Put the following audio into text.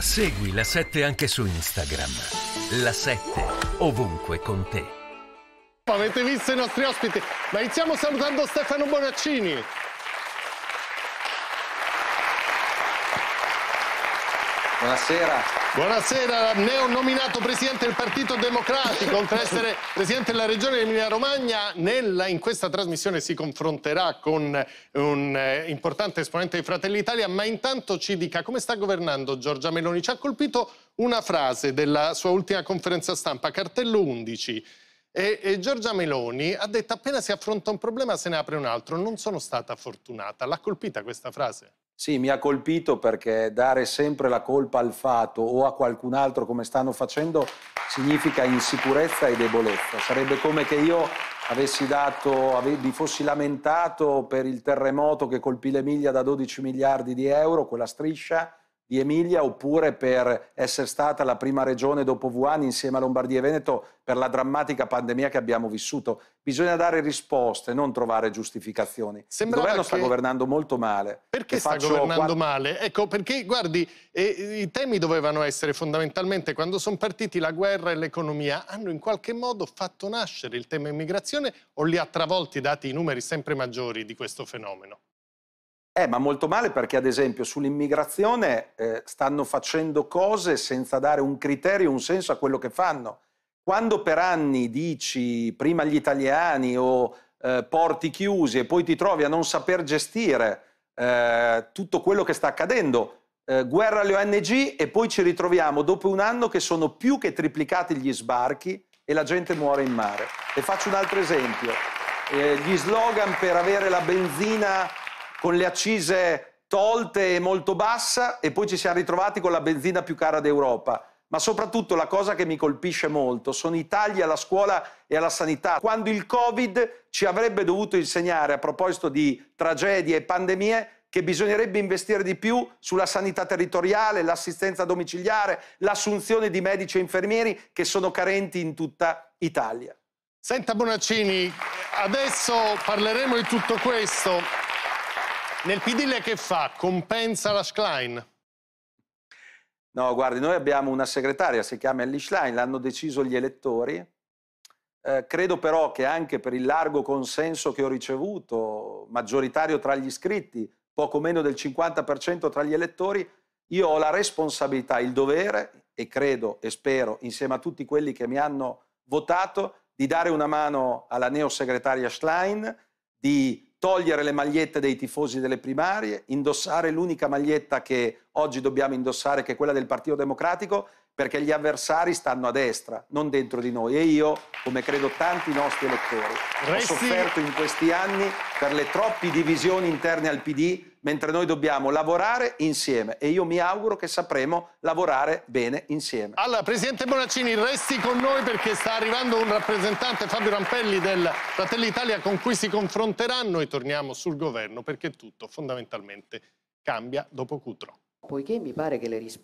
Segui la 7 anche su Instagram. La 7 ovunque con te. Avete visto i nostri ospiti? Ma iniziamo salutando Stefano Bonaccini. Buonasera. Buonasera, neonominato presidente del Partito Democratico, oltre ad essere presidente della regione Emilia-Romagna, in questa trasmissione si confronterà con un eh, importante esponente di Fratelli Italia, ma intanto ci dica come sta governando Giorgia Meloni. Ci ha colpito una frase della sua ultima conferenza stampa, cartello 11, e, e Giorgia Meloni ha detto appena si affronta un problema se ne apre un altro, non sono stata fortunata. L'ha colpita questa frase? Sì, mi ha colpito perché dare sempre la colpa al fato o a qualcun altro come stanno facendo significa insicurezza e debolezza. Sarebbe come che io avessi dato, ave, fossi lamentato per il terremoto che colpì l'Emilia da 12 miliardi di euro, quella striscia, di Emilia oppure per essere stata la prima regione dopo Wuhan insieme a Lombardia e Veneto per la drammatica pandemia che abbiamo vissuto. Bisogna dare risposte, non trovare giustificazioni. Sembrava Il governo che... sta governando molto male. Perché sta governando male? Ecco, perché guardi, eh, i temi dovevano essere fondamentalmente quando sono partiti la guerra e l'economia, hanno in qualche modo fatto nascere il tema immigrazione o li ha travolti dati i numeri sempre maggiori di questo fenomeno? Eh, ma molto male perché, ad esempio, sull'immigrazione eh, stanno facendo cose senza dare un criterio, un senso a quello che fanno. Quando per anni dici prima gli italiani o eh, porti chiusi e poi ti trovi a non saper gestire eh, tutto quello che sta accadendo, eh, guerra alle ONG e poi ci ritroviamo dopo un anno che sono più che triplicati gli sbarchi e la gente muore in mare. E faccio un altro esempio. Eh, gli slogan per avere la benzina con le accise tolte e molto bassa e poi ci siamo ritrovati con la benzina più cara d'Europa. Ma soprattutto la cosa che mi colpisce molto sono i tagli alla scuola e alla sanità. Quando il Covid ci avrebbe dovuto insegnare, a proposito di tragedie e pandemie, che bisognerebbe investire di più sulla sanità territoriale, l'assistenza domiciliare, l'assunzione di medici e infermieri che sono carenti in tutta Italia. Senta Bonaccini, adesso parleremo di tutto questo, nel PD lei che fa? Compensa la Schlein? No, guardi, noi abbiamo una segretaria, si chiama Ellie Schlein, l'hanno deciso gli elettori. Eh, credo però che anche per il largo consenso che ho ricevuto, maggioritario tra gli iscritti, poco meno del 50% tra gli elettori, io ho la responsabilità, il dovere, e credo e spero, insieme a tutti quelli che mi hanno votato, di dare una mano alla neosegretaria Schlein, di togliere le magliette dei tifosi delle primarie, indossare l'unica maglietta che oggi dobbiamo indossare, che è quella del Partito Democratico, perché gli avversari stanno a destra, non dentro di noi. E io, come credo tanti nostri elettori, Resti... ho sofferto in questi anni per le troppe divisioni interne al PD mentre noi dobbiamo lavorare insieme e io mi auguro che sapremo lavorare bene insieme. Allora, Presidente Bonaccini, resti con noi perché sta arrivando un rappresentante, Fabio Rampelli, del Fratelli Italia, con cui si confronteranno e torniamo sul governo perché tutto fondamentalmente cambia dopo Cutro. Poiché mi pare che le risposte